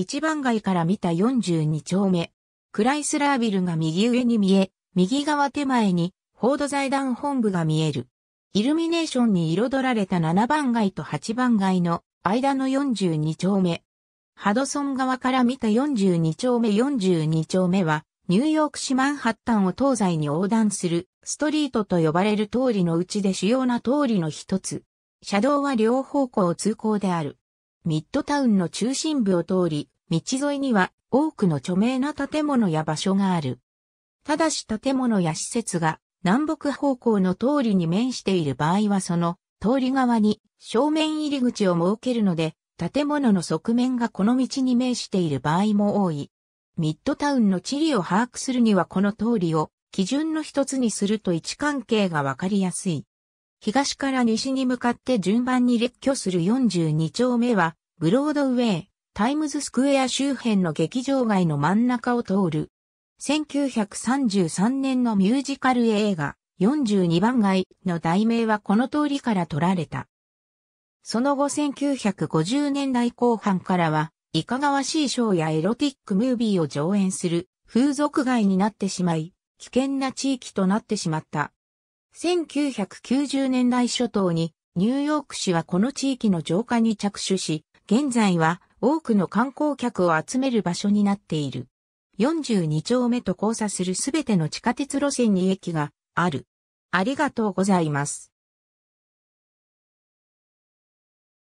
一番街から見た42丁目。クライスラービルが右上に見え、右側手前に、フォード財団本部が見える。イルミネーションに彩られた7番街と8番街の間の42丁目。ハドソン側から見た42丁目42丁目は、ニューヨーク市マンハッタンを東西に横断するストリートと呼ばれる通りのうちで主要な通りの一つ。車道は両方向通行である。ミッドタウンの中心部を通り、道沿いには多くの著名な建物や場所がある。ただし建物や施設が南北方向の通りに面している場合はその通り側に正面入り口を設けるので、建物の側面がこの道に面している場合も多い。ミッドタウンの地理を把握するにはこの通りを基準の一つにすると位置関係がわかりやすい。東から西に向かって順番に列挙する42丁目は、ブロードウェイ、タイムズスクエア周辺の劇場街の真ん中を通る。1933年のミュージカル映画、42番街の題名はこの通りから取られた。その後1950年代後半からは、いかがわしいショーやエロティックムービーを上演する風俗街になってしまい、危険な地域となってしまった。1990年代初頭にニューヨーク市はこの地域の浄化に着手し、現在は多くの観光客を集める場所になっている。42丁目と交差するすべての地下鉄路線に駅がある。ありがとうございます。